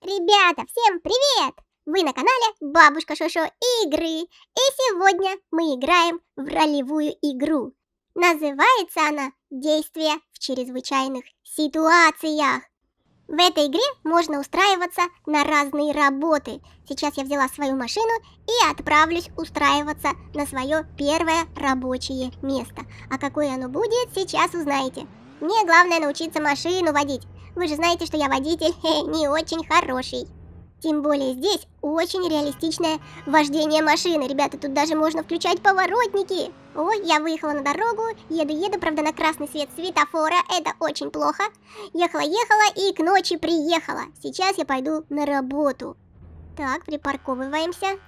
Ребята, всем привет! Вы на канале Бабушка Шошо Игры, и сегодня мы играем в ролевую игру. Называется она Действие в чрезвычайных ситуациях». В этой игре можно устраиваться на разные работы. Сейчас я взяла свою машину и отправлюсь устраиваться на свое первое рабочее место. А какое оно будет, сейчас узнаете. Мне главное научиться машину водить. Вы же знаете, что я водитель не очень хороший. Тем более здесь очень реалистичное вождение машины. Ребята, тут даже можно включать поворотники. Ой, я выехала на дорогу, еду-еду, правда, на красный свет светофора. Это очень плохо. Ехала-ехала и к ночи приехала. Сейчас я пойду на работу. Так, припарковываемся.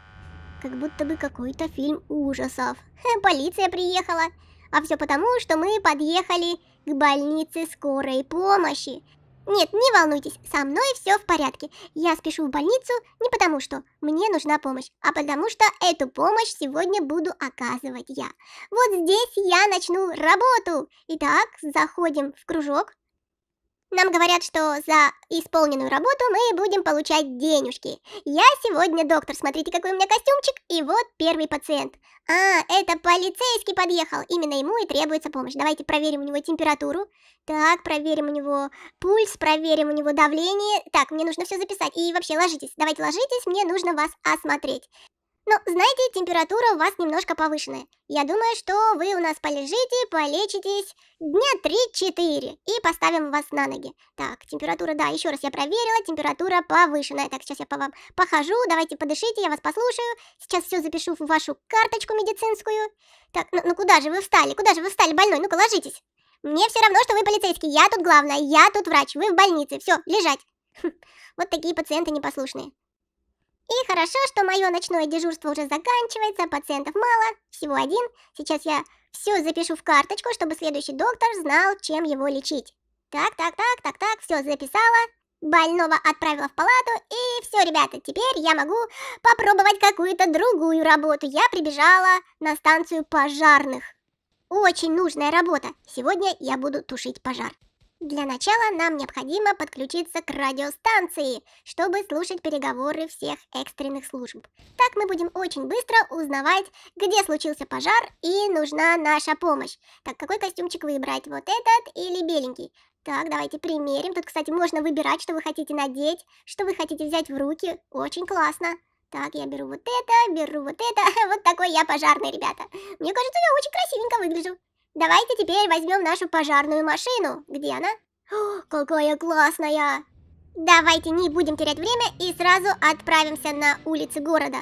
Как будто бы какой-то фильм ужасов. Ха, полиция приехала. А все потому, что мы подъехали к больнице скорой помощи. Нет, не волнуйтесь, со мной все в порядке. Я спешу в больницу не потому, что мне нужна помощь, а потому что эту помощь сегодня буду оказывать я. Вот здесь я начну работу. Итак, заходим в кружок. Нам говорят, что за исполненную работу мы будем получать денежки. Я сегодня доктор, смотрите, какой у меня костюмчик, и вот первый пациент. А, это полицейский подъехал, именно ему и требуется помощь. Давайте проверим у него температуру. Так, проверим у него пульс, проверим у него давление. Так, мне нужно все записать. И вообще, ложитесь, давайте ложитесь, мне нужно вас осмотреть. Ну, знаете, температура у вас немножко повышенная. Я думаю, что вы у нас полежите, полечитесь дня 3-4 и поставим вас на ноги. Так, температура, да, еще раз я проверила, температура повышенная. Так, сейчас я по вам похожу, давайте подышите, я вас послушаю. Сейчас все запишу в вашу карточку медицинскую. Так, ну, ну куда же вы встали, куда же вы встали, больной, ну-ка ложитесь. Мне все равно, что вы полицейский, я тут главная, я тут врач, вы в больнице, все, лежать. Хм, вот такие пациенты непослушные. И хорошо, что мое ночное дежурство уже заканчивается, пациентов мало, всего один. Сейчас я все запишу в карточку, чтобы следующий доктор знал, чем его лечить. Так, так, так, так, так, все записала. Больного отправила в палату, и все, ребята, теперь я могу попробовать какую-то другую работу. Я прибежала на станцию пожарных. Очень нужная работа. Сегодня я буду тушить пожар. Для начала нам необходимо подключиться к радиостанции, чтобы слушать переговоры всех экстренных служб. Так мы будем очень быстро узнавать, где случился пожар и нужна наша помощь. Так, какой костюмчик выбрать? Вот этот или беленький? Так, давайте примерим. Тут, кстати, можно выбирать, что вы хотите надеть, что вы хотите взять в руки. Очень классно. Так, я беру вот это, беру вот это. Вот такой я пожарный, ребята. Мне кажется, я очень красивенько выгляжу. Давайте теперь возьмем нашу пожарную машину. Где она? О, какая классная! Давайте не будем терять время и сразу отправимся на улицы города.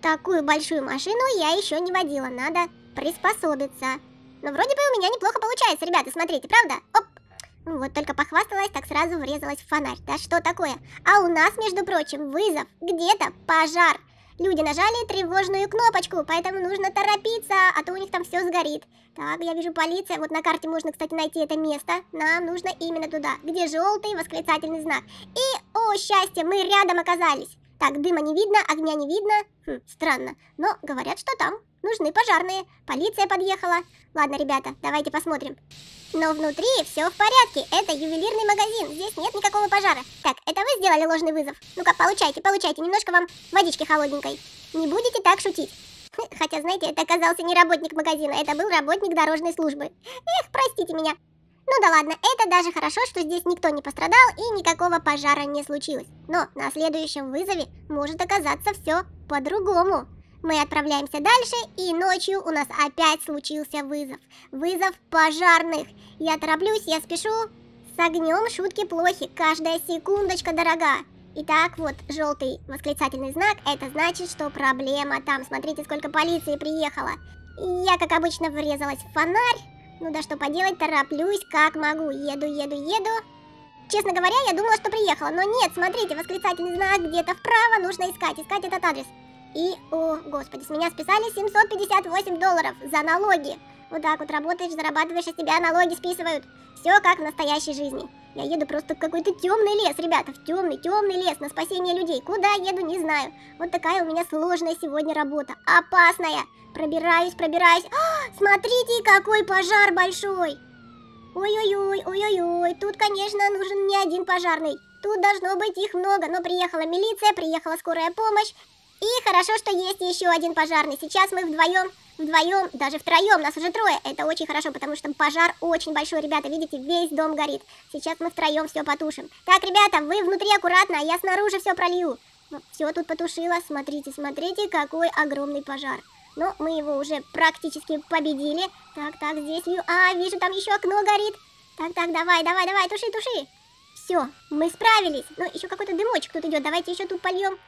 Такую большую машину я еще не водила, надо приспособиться. Но вроде бы у меня неплохо получается, ребята, смотрите, правда? Оп! Ну вот только похвасталась, так сразу врезалась в фонарь. Да что такое? А у нас, между прочим, вызов. Где-то пожар. Люди нажали тревожную кнопочку, поэтому нужно торопиться, а то у них там все сгорит. Так, я вижу полиция. Вот на карте можно, кстати, найти это место. Нам нужно именно туда, где желтый восклицательный знак. И, о, счастье, мы рядом оказались. Так, дыма не видно, огня не видно. Хм, странно. Но говорят, что там нужны пожарные. Полиция подъехала. Ладно, ребята, давайте посмотрим. Но внутри все в порядке. Это ювелирный магазин. Здесь нет никакого пожара. Так, это вы сделали ложный вызов? Ну-ка, получайте, получайте. Немножко вам водички холодненькой. Не будете так шутить. Хотя, знаете, это оказался не работник магазина. Это был работник дорожной службы. Эх, простите меня. Ну да ладно, это даже хорошо, что здесь никто не пострадал и никакого пожара не случилось. Но на следующем вызове может оказаться все по-другому. Мы отправляемся дальше, и ночью у нас опять случился вызов. Вызов пожарных. Я тороплюсь, я спешу. С огнем шутки плохи, каждая секундочка дорога. Итак, вот желтый восклицательный знак, это значит, что проблема там. Смотрите, сколько полиции приехало. Я, как обычно, врезалась в фонарь. Ну да что поделать, тороплюсь как могу. Еду, еду, еду. Честно говоря, я думала, что приехала, но нет, смотрите, восклицательный знак где-то вправо, нужно искать, искать этот адрес. И, о, господи, с меня списали 758 долларов за налоги. Вот так вот работаешь, зарабатываешь, а с тебя налоги списывают. Все как в настоящей жизни. Я еду просто в какой-то темный лес, ребята, в темный, темный лес на спасение людей. Куда еду, не знаю. Вот такая у меня сложная сегодня работа. Опасная. Пробираюсь, пробираюсь. А, смотрите, какой пожар большой. Ой-ой-ой, ой-ой-ой. Тут, конечно, нужен не один пожарный. Тут должно быть их много, но приехала милиция, приехала скорая помощь, и хорошо, что есть еще один пожарный. Сейчас мы вдвоем, вдвоем, даже втроем, нас уже трое. Это очень хорошо, потому что пожар очень большой, ребята. Видите, весь дом горит. Сейчас мы втроем все потушим. Так, ребята, вы внутри аккуратно, а я снаружи все пролью. Все тут потушило. Смотрите, смотрите, какой огромный пожар. Но ну, мы его уже практически победили. Так, так, здесь... А, вижу, там еще окно горит. Так, так, давай, давай, давай, туши, туши. Все, мы справились. Ну, еще какой-то дымочек тут идет. Давайте еще тут польем.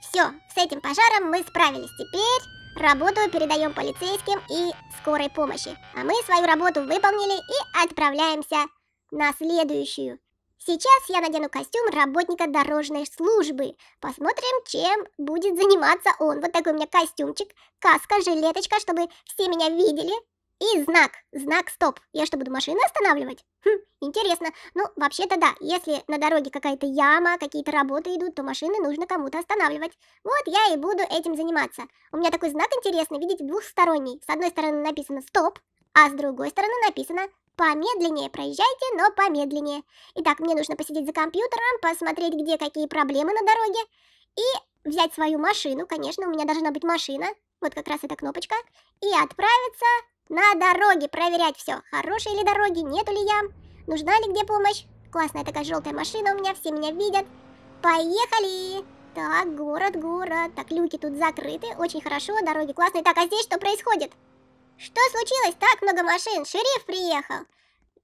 Все, с этим пожаром мы справились. Теперь работу передаем полицейским и скорой помощи. А мы свою работу выполнили и отправляемся на следующую. Сейчас я надену костюм работника дорожной службы. Посмотрим, чем будет заниматься он. Вот такой у меня костюмчик, каска, жилеточка, чтобы все меня видели. И знак, знак стоп. Я что, буду машины останавливать? Хм, интересно. Ну, вообще-то да, если на дороге какая-то яма, какие-то работы идут, то машины нужно кому-то останавливать. Вот я и буду этим заниматься. У меня такой знак интересный, видите, двухсторонний. С одной стороны написано стоп, а с другой стороны написано Помедленнее проезжайте, но помедленнее. Итак, мне нужно посидеть за компьютером, посмотреть, где какие проблемы на дороге. И взять свою машину, конечно, у меня должна быть машина. Вот как раз эта кнопочка. И отправиться на дороге проверять все. Хорошие ли дороги, нету ли ям, нужна ли где помощь. Классная такая желтая машина у меня, все меня видят. Поехали! Так, город, город. Так, люки тут закрыты, очень хорошо, дороги классные. Так, а здесь что происходит? Что случилось? Так много машин, шериф приехал.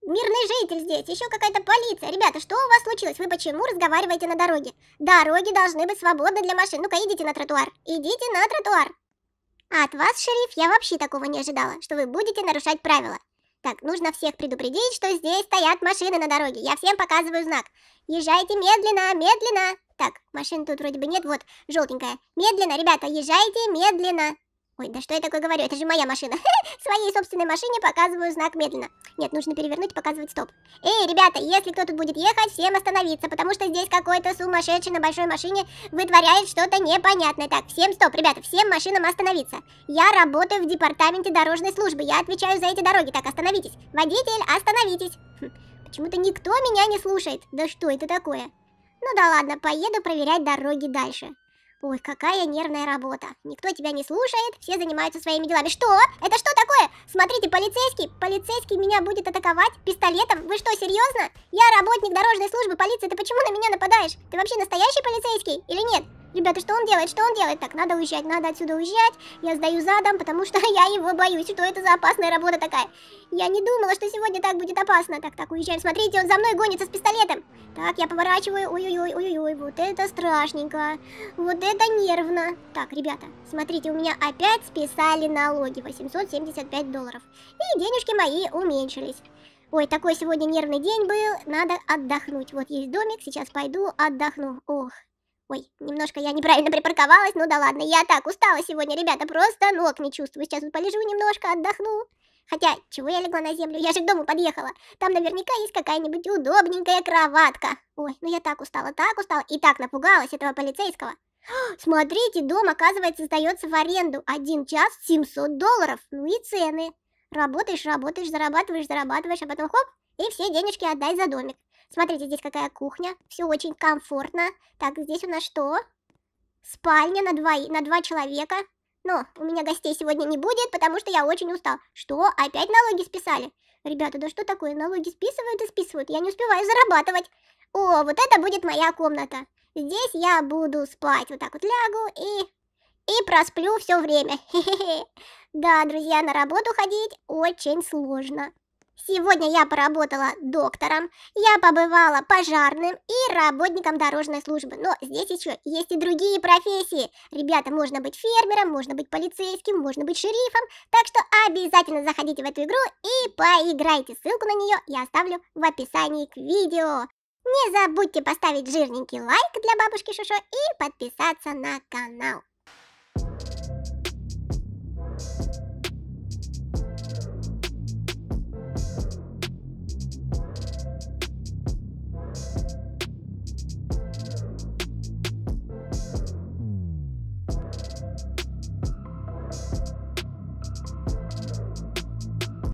Мирный житель здесь, еще какая-то полиция. Ребята, что у вас случилось? Вы почему разговариваете на дороге? Дороги должны быть свободны для машин. Ну-ка, идите на тротуар. Идите на тротуар. А от вас, шериф, я вообще такого не ожидала, что вы будете нарушать правила. Так, нужно всех предупредить, что здесь стоят машины на дороге. Я всем показываю знак. Езжайте медленно, медленно. Так, машин тут вроде бы нет, вот, желтенькая. Медленно, ребята, езжайте медленно. Ой, да что я такое говорю? Это же моя машина. Своей собственной машине показываю знак медленно. Нет, нужно перевернуть, показывать стоп. Эй, ребята, если кто тут будет ехать, всем остановиться, потому что здесь какой-то сумасшедший на большой машине вытворяет что-то непонятное. Так, всем стоп, ребята, всем машинам остановиться. Я работаю в департаменте дорожной службы, я отвечаю за эти дороги. Так, остановитесь. Водитель, остановитесь. Хм, почему-то никто меня не слушает. Да что это такое? Ну да ладно, поеду проверять дороги дальше. Ой, какая нервная работа. Никто тебя не слушает, все занимаются своими делами. Что? Это что такое? Смотрите, полицейский, полицейский меня будет атаковать пистолетом. Вы что, серьезно? Я работник дорожной службы полиции, ты почему на меня нападаешь? Ты вообще настоящий полицейский или нет? Ребята, что он делает? Что он делает? Так, надо уезжать, надо отсюда уезжать. Я сдаю задом, потому что я его боюсь. Что это за опасная работа такая? Я не думала, что сегодня так будет опасно. Так, так, уезжаем. Смотрите, он за мной гонится с пистолетом. Так, я поворачиваю. Ой-ой-ой, ой-ой, вот это страшненько. Вот это нервно. Так, ребята, смотрите, у меня опять списали налоги. 875 долларов. И денежки мои уменьшились. Ой, такой сегодня нервный день был, надо отдохнуть. Вот есть домик, сейчас пойду отдохну. Ох, Ой, немножко я неправильно припарковалась, ну да ладно, я так устала сегодня, ребята, просто ног не чувствую. Сейчас вот полежу немножко, отдохну. Хотя, чего я легла на землю? Я же к дому подъехала. Там наверняка есть какая-нибудь удобненькая кроватка. Ой, ну я так устала, так устала и так напугалась этого полицейского. смотрите, дом, оказывается, сдается в аренду. Один час 700 долларов. Ну и цены. Работаешь, работаешь, зарабатываешь, зарабатываешь, а потом хоп, и все денежки отдай за домик. Смотрите, здесь какая кухня. Все очень комфортно. Так, здесь у нас что? Спальня на два, на два человека. Но у меня гостей сегодня не будет, потому что я очень устал. Что? Опять налоги списали? Ребята, да что такое? Налоги списывают и списывают. Я не успеваю зарабатывать. О, вот это будет моя комната. Здесь я буду спать. Вот так вот лягу и... И просплю все время. Хе -хе -хе. Да, друзья, на работу ходить очень сложно. Сегодня я поработала доктором, я побывала пожарным и работником дорожной службы. Но здесь еще есть и другие профессии. Ребята, можно быть фермером, можно быть полицейским, можно быть шерифом. Так что обязательно заходите в эту игру и поиграйте. Ссылку на нее я оставлю в описании к видео. Не забудьте поставить жирненький лайк для бабушки Шушо и подписаться на канал.